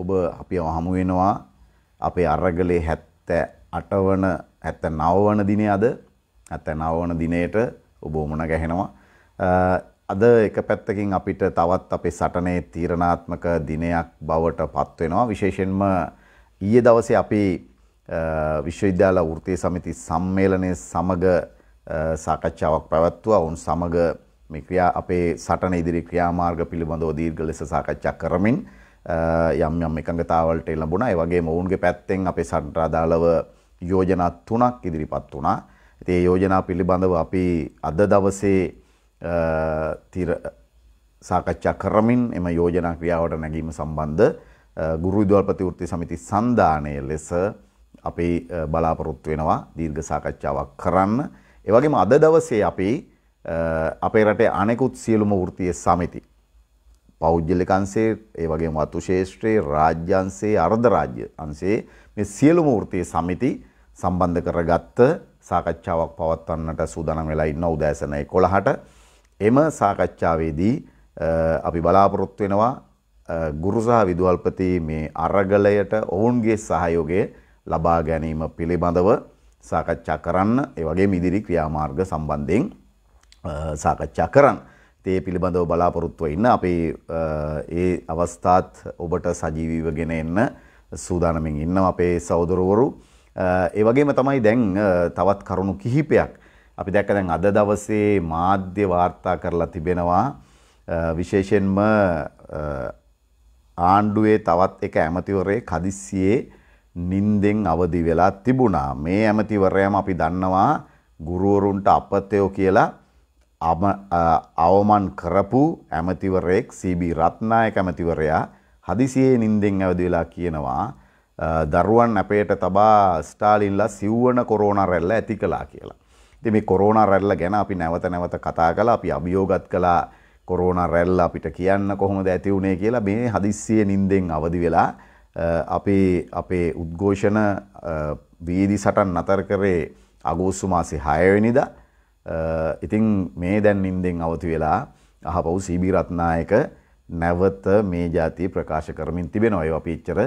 ඔබ අපි හමු වෙනවා අපේ අරගලේ 78 වන 79 වන දිනේ අද 79 වන දිනේට ඔබ වුණ ගැහෙනවා අද එක පැත්තකින් අපිට තවත් අපේ සටනේ තීරණාත්මක දිනයක් බවට පත් වෙනවා විශේෂයෙන්ම ඊයේ දවසේ අපි විශ්වවිද්‍යාල වෘත්තීය සමිති සම්මේලනයේ සමග සාකච්ඡාවක් පැවැත්වුවා වුන් සමග මේ ක්‍රියා අපේ සටන ඉදිරි ක්‍රියාමාර්ග පිළිබඳව දීර්ඝ ලෙස සාකච්ඡා කරමින් යම් යම් එකඟතාවලට එළඹුණා. ඒ වගේම ඔවුන්ගේ පැත්තෙන් අපේ සටනට අදාළව යෝජනා තුනක් ඉදිරිපත් වුණා. ඉතින් ඒ යෝජනා පිළිබඳව අපි අද දවසේ තිර සාකච්ඡා කරමින් එම යෝජනා ක්‍රියාවට නැගීම සම්බන්ධ ගුරු විදුහල්පතිවෘත්ති සමිති සංධානය ලෙස අපි බලාපොරොත්තු වෙනවා දීර්ඝ සාකච්ඡාවක් කරන්න. ඒ වගේම අද දවසේ අපි අපේ රටේ අනෙකුත් සියලුම වෘත්තීය සමිති පෞද්ගලික අංශේ ඒ වගේම වතු ශේෂ්ත්‍රයේ රාජ්‍ය අංශේ අර්ධ රාජ්‍ය අංශේ මේ සියලුම වෘත්තීය සමිති සම්බන්ධ කරගත්ත සාකච්ඡාවක් පවත්වන්නට සූදානම් වෙලා ඉන්න උදෑසන 11ට එම සාකච්ඡාවේදී අපි බලාපොරොත්තු වෙනවා ගුරු සහ විදුහල්පති මේ අරගලයට ඔවුන්ගේ සහයෝගය ලබා ගැනීම පිළිබඳව සාකච්ඡා කරන්න ඒ වගේම ඉදිරි ක්‍රියාමාර්ග සම්බන්ධයෙන් සාකච්ඡා කරන්න. තේ පිළිබඳව බලාපොරොත්තුව ඉන්න අපි ඒ අවස්ථාත් ඔබට සජීවීව ගෙන එන්න සූදානමින් ඉන්නවා අපේ සහෝදරවරු. ඒ වගේම තමයි දැන් තවත් කරුණු කිහිපයක් අපි දැක්ක දැන් අද දවසේ මාධ්‍ය වාර්තා කරලා තිබෙනවා විශේෂයෙන්ම ආණ්ඩුවේ තවත් එක ඇමතිවරේ කදිස්සියේ නින්දෙන් අවදි වෙලා තිබුණා. මේ ඇමතිවරයම අපි දන්නවා ගුරුවරුන්ට අපතයෝ කියලා අවමන් කරපු ඇමතිවරයෙක් සීබී රත්නායක ඇමතිවරයා හදිසියේ නින්දෙන් ඇවදි වෙලා කියනවා දරුවන් අපේට තබා ස්ටාලින්ලා සිව්වන කොරෝනා රැල්ල ඇති කළා කියලා. ඉතින් මේ කොරෝනා රැල්ල ගැන අපි නැවත නැවත කතා කළා අපි අභියෝගත් කළා කොරෝනා රැල්ල අපිට කියන්න කොහොමද ඇති වුනේ කියලා මේ හදිස්සියේ නින්දෙන් අවදි වෙලා අපේ අපේ උද්ඝෝෂණ වීදි සටන් නතර කරේ අගෝස්තු මාසේ 6 වෙනිදා Uh, ඉතින් මේ දැන් නින්දෙන් අවති වෙලා අහපව් සීබී රත්නායක නැවත මේ ජාතිය ප්‍රකාශ කරමින් තිබෙන ඔය අපි එච්චර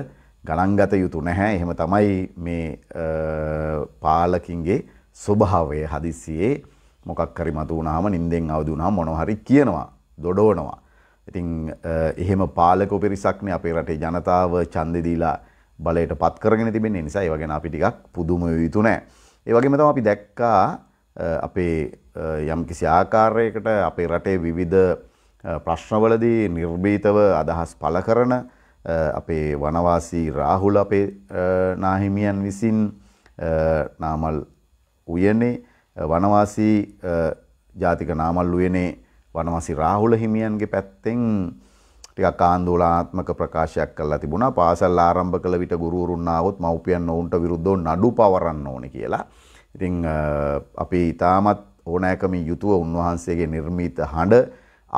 ගණන්ගත යුතු නැහැ එහෙම තමයි මේ uh, පාලකින්ගේ ස්වභාවය හදිස්සියේ මොකක් හරි මතු වුණාම නින්දෙන් අවදි වුණාම මොනවා හරි කියනවා දොඩවනවා ඉතින් uh, එහෙම පාලක පිරිසක්නේ අපේ රටේ ජනතාව ඡන්දෙ දීලා බලයට පත් කරගෙන තිබෙන නිසා ඒ වගේ අපි ටිකක් පුදුම විතු නැහැ ඒ වගේම තමයි අපි දැක්කා අපේ යම් කිසි ආකාරයකට අපේ රටේ විවිධ ප්‍රශ්නවලදී නිර්භීතව අදහස් පළ කරන අපේ වනවාසී රාහුල අපේ නාහිමියන් විසින් නාමල් උයනේ වනවාසී ජාතික නාමල් උයනේ වනවාසී රාහුල හිමියන්ගේ පැත්තෙන් ටිකක් ආන්දෝලනාත්මක ප්‍රකාශයක් කරලා තිබුණා පාසල් ආරම්භ කළ විට ගුරුවරුන් ආවොත් මව්පියන් ඔවුන්ට විරුද්ධව නඩු පවරන්න ඕනේ කියලා. ඉතින් අපි ඊටමත් ඕනෑකමින් යුතුව උන්වහන්සේගේ නිර්මිත හඬ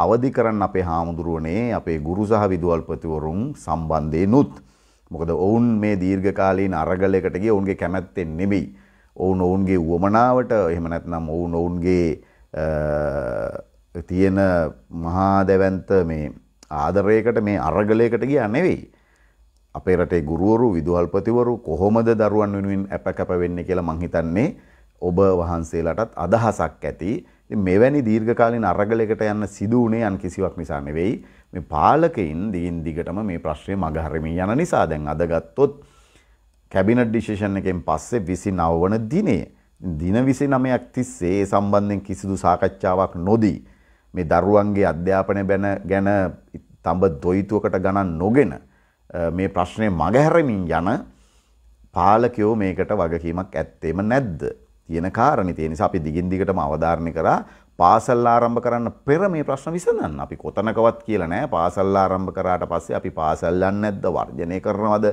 අවදි කරන්න අපේ හාමුදුරුවනේ අපේ ගුරු සහ විදුවල්පතිවරුන් සම්බන්ධයෙන්ුත් මොකද ඔවුන් මේ දීර්ඝකාලීන අරගලයකට ගිය ඔවුන්ගේ කැමැත්තෙන් නෙමෙයි ඔවුන් ඔවුන්ගේ උවමනාවට එහෙම නැත්නම් ඔවුන් ඔවුන්ගේ තියෙන මහා දැවැන්ත මේ ආදරයකට මේ අරගලයකට ගියා නෙවෙයි. අපේ රටේ ගුරුවරු විදුහල්පතිවරු කොහොමද දරුවන් වෙනුවෙන් අප කැප වෙන්නේ කියලා මං හිතන්නේ ඔබ වහන්සේලාටත් අදහසක් ඇති. මෙවැනි දීර්ඝකාලීන අරගලයකට යන්න සිදු වුණේ යන් කිසිවක් නිසා නෙවෙයි. මේ පාලකයින් දිගින් දිගටම මේ ප්‍රශ්නේ මගහරිමින් යන නිසා දැන් අද ගත්තොත් කැබිනට් ඩිසිෂන් එකෙන් පස්සේ 29 වන දිනේ දින 29ක් තිස්සේ ඒ සම්බන්ධයෙන් කිසිදු සාකච්ඡාවක් නොදී මේ දරුවන්ගේ අධ්‍යාපනය බැන ගැන තඹ දොයිතුවකට ගණන් නොගෙන මේ ප්‍රශ්නේ මගහැරමින් යන පාලකයෝ මේකට වගකීමක් ඇත්තේම නැද්ද කියන කාරණේ. ඒ නිසා අපි දිගින් දිගටම අවධාරණය කරා පාසල් ආරම්භ කරන්න පෙර මේ ප්‍රශ්න විසඳන්න. අපි කොතනකවත් කියලා නෑ පාසල් ආරම්භ කරාට පස්සේ අපි පාසල් යන්නේ නැද්ද වර්ජනය කරනවද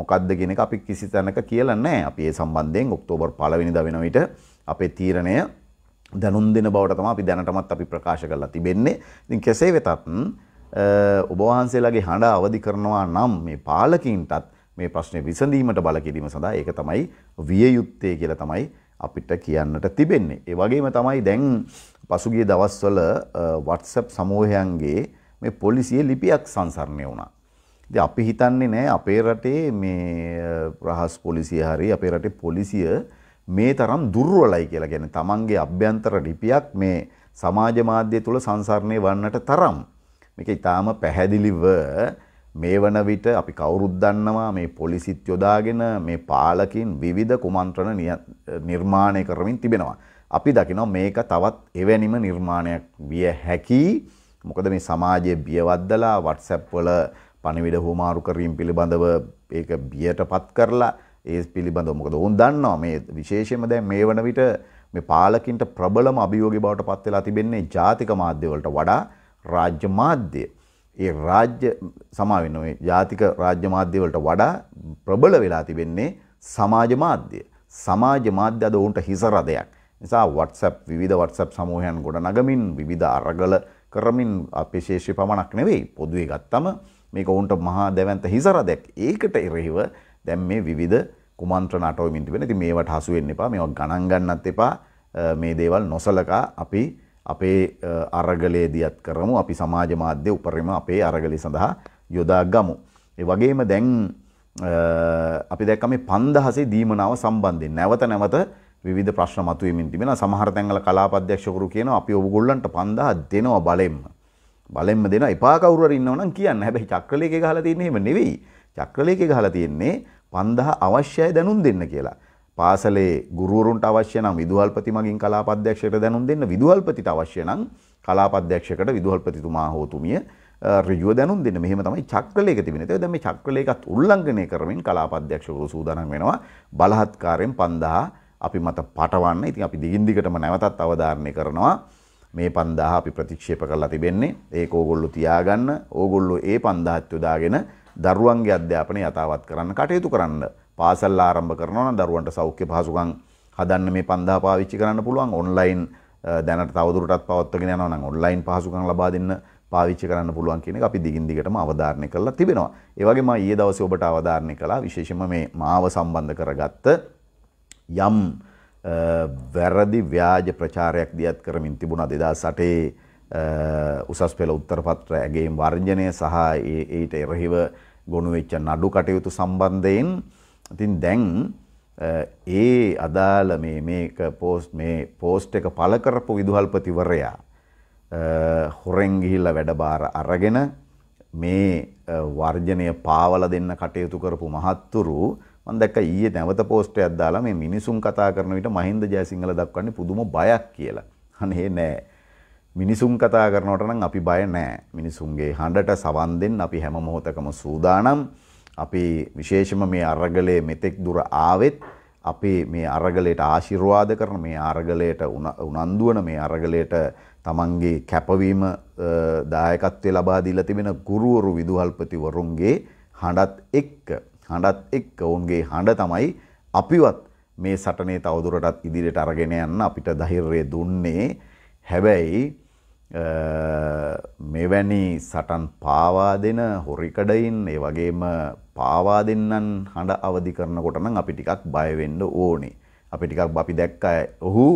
මොකද්ද කියන එක අපි කිසි තැනක කියලා නෑ. අපි ඒ සම්බන්ධයෙන් ඔක්තෝබර් 1 වෙනිදා වෙන විට අපේ තීරණය දැනුම් දෙන බවට තමයි අපි දැනටමත් අපි ප්‍රකාශ කරලා තිබෙන්නේ. ඉතින් කෙසේ වෙතත් ඔබ වහන්සේලාගේ හඬ අවදි කරනවා නම් මේ පාලකින්ටත් මේ ප්‍රශ්නේ විසඳීමට බල කිරීම සඳහා ඒක තමයි විය යුත්තේ කියලා තමයි අපිට කියන්නට තිබෙන්නේ. ඒ වගේම තමයි දැන් පසුගිය දවස්වල WhatsApp සමූහයන්ගේ මේ පොලිසිය ලිපියක් සංසරණය වුණා. ඉතින් අපි හිතන්නේ නෑ අපේ රටේ මේ රහස් පොලිසිය හරි අපේ රටේ පොලිසිය මේ තරම් දුර්වලයි කියලා. කියන්නේ Tamange අභ්‍යන්තර ලිපියක් මේ සමාජ මාධ්‍ය තුල සංසරණය වන්නට තරම් මේක ඊටාම පැහැදිලිව මේ වන විට අපි කවුරුත් දන්නවා මේ පොලිසිත් යොදාගෙන මේ පාලකින් විවිධ කුමන්ත්‍රණ නිර්මාණය කරමින් තිබෙනවා. අපි දකිනවා මේක තවත් එවැනිම නිර්මාණයක් විය හැකි. මොකද මේ සමාජයේ බියවද්දලා WhatsApp වල පණිවිඩ හුමාරු කිරීම පිළිබඳව ඒක බියටපත් කරලා ඒ පිළිබඳව මොකද ඔවුන් දන්නවා මේ විශේෂයෙන්ම දැන් මේ වන විට මේ පාලකින්ට ප්‍රබලම අභියෝගය බවට පත් වෙලා තිබෙන්නේ ජාතික මාධ්‍ය වලට වඩා රාජ්‍ය මාධ්‍ය. ඒ රාජ්‍ය සමා වෙන ওই ජාතික රාජ්‍ය මාධ්‍ය වලට වඩා ප්‍රබල වෙලා තිබෙන්නේ සමාජ මාධ්‍ය. සමාජ මාධ්‍ය අද උන්ට හිස රදයක්. නිසා WhatsApp විවිධ WhatsApp සමූහයන් ගොඩනගමින් විවිධ අරගල කරමින් අපේ ශේෂ්ත්‍රය පමණක් නෙවෙයි පොදුවේ ගත්තම මේක උන්ට මහා දැවැන්ත හිස රදයක්. ඒකට එරෙහිව දැන් මේ විවිධ කුමන්ත්‍රණ අටවෙමින් තිබෙන. ඉතින් මේවට හසු වෙන්න එපා. මේවා ගණන් ගන්නත් එපා. මේ දේවල් නොසලකා අපි අපේ අරගලයේදීත් කරමු අපි සමාජ මාධ්‍ය උපරිම අපේ අරගලය සඳහා යොදා ගමු. ඒ වගේම දැන් අපි දැක්ක මේ 5000 දීමනාව සම්බන්ධයෙන් නැවත නැවත විවිධ ප්‍රශ්න මතුවෙමින් තිබෙනවා. සමහර තැන්වල කලාප අධ්‍යක්ෂකවරු කියනවා අපි ඔයගොල්ලන්ට 5000 දෙනවා බලෙන්ම. බලෙන්ම දෙනවා එපා කවුරු හරි ඉන්නවනම් කියන්න. හැබැයි චක්‍රලේඛේ ගහලා තියෙන්නේ එහෙම නෙවෙයි. චක්‍රලේඛේ ගහලා තියෙන්නේ 5000 අවශ්‍යයි දැනුම් දෙන්න කියලා. පාසලේ ගුරුවරුන්ට අවශ්‍ය නම් විදුහල්පති මගින් කලාපද්‍යක්ෂයට දැනුම් දෙන්න විදුහල්පතිට අවශ්‍ය නම් කලාපද්‍යක්ෂකට විදුහල්පතිතුමා හෝ තුමිය ඍජුව දැනුම් දෙන්න. මෙහෙම තමයි චක්‍රලේඛ තිබෙන්නේ. ඒක දැන් මේ චක්‍රලේඛත් උල්ලංඝනය කරමින් කලාපද්‍යක්ෂකවරු සූදානම් වෙනවා බලහත්කාරයෙන් 5000 අපි මත පටවන්න. ඉතින් අපි දිගින් දිගටම නැවතත් අවධාරණය කරනවා. මේ 5000 අපි ප්‍රතික්ෂේප කරලා තිබෙන්නේ. ඒක ඕගොල්ලෝ තියාගන්න. ඕගොල්ලෝ ඒ 5000ත් යොදාගෙන දරුවන්ගේ අධ්‍යාපනය යථාවත් කරන්න කටයුතු කරන්න. පාසල් ආරම්භ කරනවා නම් දරුවන්ට සෞඛ්‍ය පහසුකම් හදන්න මේ පන්දා පාවිච්චි කරන්න පුළුවන් ඔන්ලයින් දැනට තවදුරටත් පවත්වගෙන යනවා නම් ඔන්ලයින් පහසුකම් ලබා දෙන්න පාවිච්චි කරන්න පුළුවන් කියන එක අපි දිගින් දිගටම අවධාරණය කරලා තිබෙනවා. ඒ වගේම ඊයේ දවසේ ඔබට අවධාරණය කළා විශේෂයෙන්ම මේ මාව සම්බන්ධ කරගත්ත යම් වැරදි ව්‍යාජ ප්‍රචාරයක් දියත් කරමින් තිබුණා 2008 උසස් පෙළ උත්තර පත්‍ර ඇගේම් වර්ජනය සහ ඊට එරෙහිව ගොනු වෙච්ච නඩු කටයුතු සම්බන්ධයෙන් ඉතින් දැන් ඒ අදාළ මේ මේක පෝස්ට් මේ පෝස්ට් එක පළ කරපු විදුහල්පතිවරයා හොරෙන් ගිහිල්ලා වැඩබාර අරගෙන මේ වර්ජනය පාවල දෙන්න කටයුතු කරපු මහත්තුරු මම දැක්ක ඊයේ නැවත පෝස්ට් එකක් දාලා මේ මිනිසුන් කතා කරන විට මහින්ද ජයසිංහල දක්වන්නේ පුදුම බයක් කියලා. අනේ නෑ. මිනිසුන් කතා කරනවට නම් අපි බය නෑ. මිනිසුන්ගේ හඬට සවන් දෙන්න අපි හැම මොහොතකම සූදානම්. අපි විශේෂම මේ අරගලයේ මෙතෙක් දුර ආවෙත් අපි මේ අරගලයට ආශිර්වාද කරන මේ අරගලයට උනන්දුවන මේ අරගලයට තමන්ගේ කැපවීම දායකත්වය ලබා දීලා තිබෙන ගුරුවරු විදුහල්පතිවරුන්ගේ හඬත් එක්ක හඬත් එක්ක ඔවුන්ගේ හඬ තමයි අපිවත් මේ සටනේ තවදුරටත් ඉදිරියට අරගෙන යන්න අපිට ධෛර්යය දුන්නේ හැබැයි මෙවැනි සටන් පාවා දෙන හොරිකඩයින් ඒ වගේම පාවා දෙන්නන් හඬ අවදි කරනකොට නම් අපි ටිකක් බය වෙන්න ඕනේ. අපි ටිකක් අපි දැක්ක ඔහු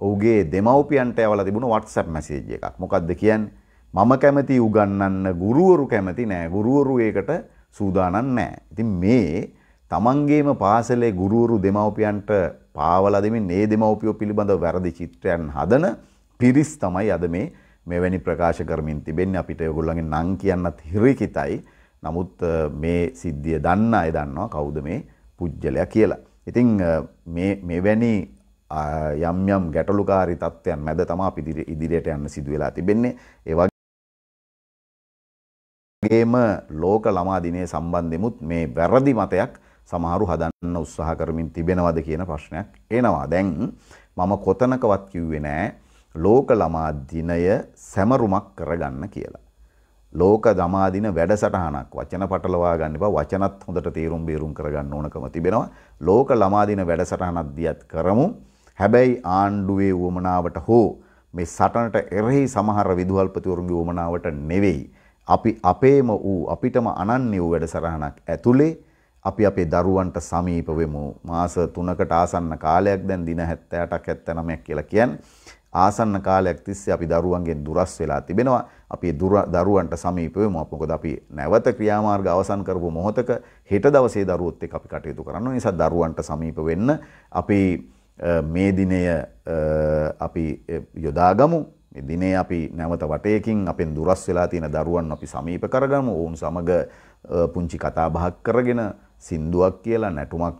ඔහුගේ දෙමව්පියන්ට යවලා තිබුණ WhatsApp message එකක්. මොකද්ද කියන්නේ? මම කැමති උගන්වන්න ගුරුවරු කැමති නෑ. ගුරුවරු ඒකට සූදානම් නෑ. ඉතින් මේ තමන්ගේම පාසලේ ගුරුවරු දෙමව්පියන්ට පාවලා දෙමින් ඒ දෙමව්පියෝ පිළිබඳව වැරදි චිත්‍රයන් හදන පිරිස් තමයි අද මේ මෙවැනි ප්‍රකාශ කරමින් තිබෙන්නේ අපිට ඔයගොල්ලන්ගේ නම් කියන්නත් හිරිකිතයි. නමුත් මේ සිද්ධිය දන්න අය දන්නවා කවුද මේ පුජ්‍යලයා කියලා. ඉතින් මේ මෙවැනි යම් යම් ගැටලුකාරී තත්ත්වයන් මැද තමයි අපි ඉදිරියට යන්න සිදු වෙලා තිබෙන්නේ. ඒ වගේම ලෝක ළමා දිනයේ සම්බන්ධෙමුත් මේ වැරදි මතයක් සමහරු හදන්න උත්සාහ කරමින් තිබෙනවද කියන ප්‍රශ්නයක් එනවා. දැන් මම කොතනකවත් කිව්වේ නෑ ලෝක ළමා දිනය සැමරුමක් කරගන්න කියලා. ලෝක දමාදින වැඩසටහනක් වචන පටලවා ගන්න එපා වචනත් හොඳට තේරුම් බේරුම් කරගන්න ඕනකම තිබෙනවා ලෝක ළමාදින වැඩසටහනක් දියත් කරමු හැබැයි ආණ්ඩුවේ වමනාවට හෝ මේ සටනට එරෙහි සමහර විදුහල්පතිවරුන්ගේ වමනාවට නෙවෙයි අපි අපේම වූ අපිටම අනන්‍ය වූ වැඩසටහනක් ඇතුලේ අපි අපේ දරුවන්ට සමීප වෙමු මාස 3කට ආසන්න කාලයක් දැන් දින 78ක් 79ක් කියලා කියන්නේ ආසන්න කාලයක් තිස්සේ අපි දරුවන්ගෙන් දුරස් වෙලා තිබෙනවා. අපි දරුවන්ට සමීප වෙමු. මොකද අපි නැවත ක්‍රියාමාර්ග අවසන් කරපු මොහොතක හෙට දවසේ දරුවොත් එක්ක අපි කටයුතු කරන්න නිසා දරුවන්ට සමීප වෙන්න අපි මේ දිනය අපි යොදාගමු. මේ දිනේ අපි නැවත වටයකින් අපෙන් දුරස් වෙලා තියෙන දරුවන් අපි සමීප කරගමු. ඔවුන් සමග පුංචි කතා බහක් කරගෙන සින්දුවක් කියලා නැටුමක්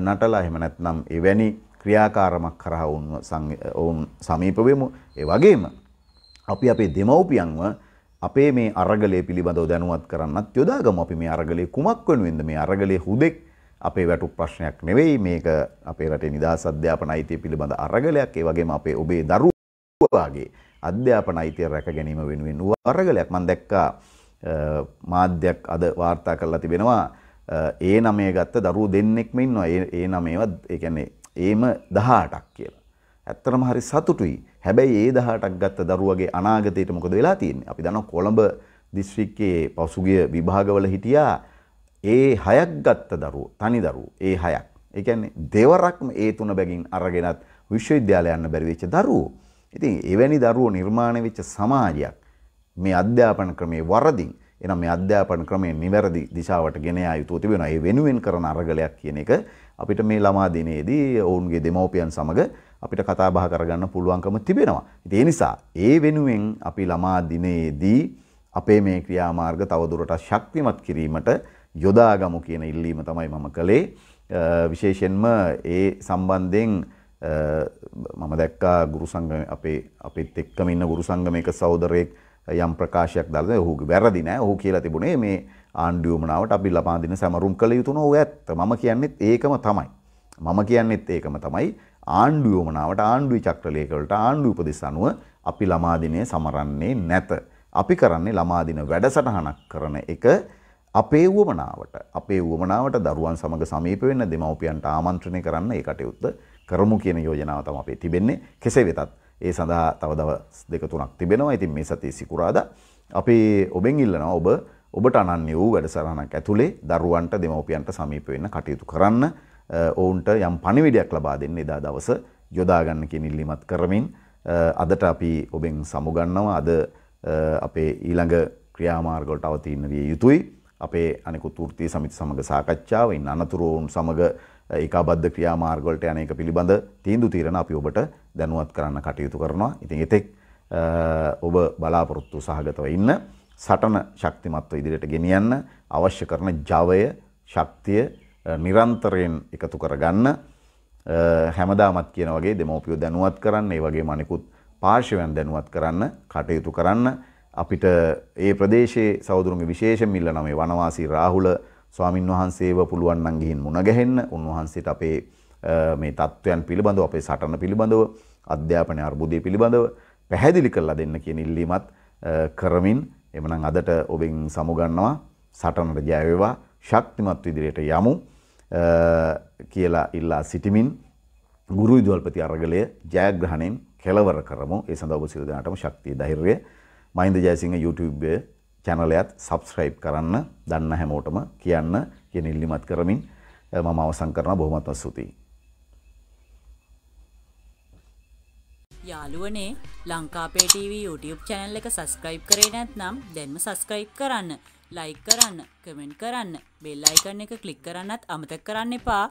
නටලා එහෙම නැත්නම් එවැනි ක්‍රියාකාරමක් කරහා ඔවුන් සමීප වෙමු. ඒ වගේම අපි අපේ දෙමව්පියන්ව අපේ මේ අරගලය පිළිබඳව දැනුවත් කරන්නත් යොදාගමු. අපි මේ අරගලය කුමක් වෙනුවෙන්ද මේ අරගලය හුදෙක් අපේ වැටු ප්‍රශ්නයක් නෙවෙයි මේක අපේ රටේ නිදහස් අධ්‍යාපන අයිතිය පිළිබඳ අරගලයක්. ඒ වගේම අපේ ඔබේ දරුවාගේ අධ්‍යාපන අයිතිය රැක ගැනීම වෙනුවෙන් වූ අරගලයක්. මම දැක්කා මාධ්‍යයක් අද වාර්තා කරලා තිබෙනවා. ඒ නමේ ගත්ත දරුවෝ දෙන්නෙක්ම ඉන්නවා. ඒ නමේවත් ඒ කියන්නේ ඒම දහටක් කියලා. ඇත්තරම හරි සතුටුයි හැබැයි ඒ දහටක් ගත්ත දරුවගේ අනාගතයට මොකද වෙලා තියෙන් අපි දන කොළඹ දිස්ශ්‍රික්කයේ පසුගිය විභාගවල හිටියා ඒ හයක් ගත්ත දරු තනි දරු ඒ හයක් එකන්නේ දෙවරක්ම ඒ තුන බැගින් අරගෙනත් විශ්වවිද්‍යාලයන්න බැරිවෙච්ච දරුවෝ. ඉතින් එවැනි දරුවෝ නිර්මාණය වෙච්ච සමාජයක් මේ අධ්‍යාපන ක්‍රමේ වරදින් එනම් මේ අධ්‍යාපන ක්‍රමේ නිවැරදි දිශාවට ගෙන ආ යුතුව තිබෙනවා. ඒ වෙනුවෙන් කරන අරගලයක් කියන එක අපිට මේ ළමා දිනේදී ඔවුන්ගේ දෙමව්පියන් සමග අපිට කතා බහ කරගන්න පුළුවන්කම තිබෙනවා. ඉතින් ඒ නිසා ඒ වෙනුවෙන් අපි ළමා දිනේදී අපේ මේ ක්‍රියාමාර්ග තවදුරටත් ශක්තිමත් කිරීමට යොදාගමු කියන ඉල්ලීම තමයි මම කළේ. විශේෂයෙන්ම ඒ සම්බන්ධයෙන් මම දැක්කා ගුරු සංගම අපේ අපිත් එක්කම ඉන්න ගුරු සංගමයක සහෝදරයෙක් යම් ප්‍රකාශයක් දැල්ලා ඔහුගේ වැරදි නෑ ඔහු කියලා තිබුණේ මේ ආණ්ඩුවමනාවට අපි ලබා දෙන සැමරුම් කළ යුතු නෝ ඇත්ත මම කියන්නෙත් ඒකම තමයි. මම කියන්නෙත් ඒකම තමයි ආණ්ඩුවමනාවට ආණ්ඩුවි චක්‍රලයකවලට ආණ්ඩු උපදෙස් අනුව අපි ළමාදිනය සමරන්නේ නැත. අපි කරන්නේ ළමාදින වැඩසටහනක් කරන එක අපේ වුවමනාවට අපේ වුවමනාවට දරුවන් සමඟ සමීප වෙන්න දෙමවපියන්ට ආමන්ත්‍රණය කරන්න ඒ කටයුත්ත කරමු කියන යෝජනාව තම අපේ තිබෙන්නේ කෙසේ වෙතත් ඒ සඳහා තව දවස් දෙක තුනක් තිබෙනවා ඉතින් මේ සතිය සිකුරාදා අපි ඔබෙන් ඉල්ලනවා ඔබ ඔබට අනන්‍ය වූ වැඩසටහනක් ඇතුලේ දරුවන්ට දෙමව්පියන්ට සමීප වෙන්න කටයුතු කරන්න ඔවුන්ට යම් පණිවිඩයක් ලබා දෙන්න එදා දවස යොදා ගන්න කියන ඉල්ලීමත් කරමින් අදට අපි ඔබෙන් සමුගන්නවා අද අපේ ඊළඟ ක්‍රියාමාර්ගවලට අවතීන විය යුතුයි. අපේ අනෙකුත් වෘත්තීය සමිති සමග සාකච්ඡාව, ඉන් අනතුරු වුන් සමග ඒකාබද්ධ ක්‍රියාමාර්ගවලට යන එක පිළිබඳ තීන්දුව తీරන අපි ඔබට දැනුවත් කරන්න කටයුතු කරනවා. ඉතින් එතෙක් ඔබ බලාපොරොත්තු සහගතව ඉන්න. සටන ශක්තිමත්ව ඉදිරියට ගෙනියන්න අවශ්‍ය කරන ජවය ශක්තිය නිරන්තරයෙන් එකතු කරගන්න හැමදාමත් කියන වගේ දෙමෝපියෝ දැනුවත් කරන්න ඒ වගේ මනිකුත් පාර්ශවයන් දැනුවත් කරන්න කටයුතු කරන්න අපිට ඒ ප්‍රදේශයේ සෞදුරුන්ගේ විශේෂ මිල්ල නමේ වනවාසී රාහුල ස්වාමින් වහන්සේව පුළුවන් නම් ගිහින් මුණ ගැහෙන්න උන්වහන්සේට අපේ මේ தත්වයන් පිළිබඳව අපේ සටන පිළිබඳව අධ්‍යාපන අර්බුදය පිළිබඳව පැහැදිලි කරලා දෙන්න කියන ඉල්ලීමත් කරමින් එමනම් අදට ඔබෙන් සමුගන්නවා සටනට ජයවේවා ශක්තිමත් ඉදිරියට යමු කියලා ඉල්ලා සිටිමින් ගුරු විදුහල්පති අරගලය ජයග්‍රහණයෙන් කෙලවර කරමු. ඒ සඳහා ඔබ සියලු දෙනාටම ශක්තිය ධෛර්යය මහින්ද ජයසිංහ YouTube channelයත් subscribe කරන්න, දන්න හැමෝටම කියන්න කියන ඉල්ලීමත් කරමින් මම අවසන් කරනවා බොහොමත්ම ස්තුතියි. යාළුවනේ ලංකාපේ TV YouTube channel එක subscribe කරේ නැත්නම් දැන්ම subscribe කරන්න, like කරන්න, comment කරන්න, bell icon එක click කරන්නත් අමතක කරන්න එපා.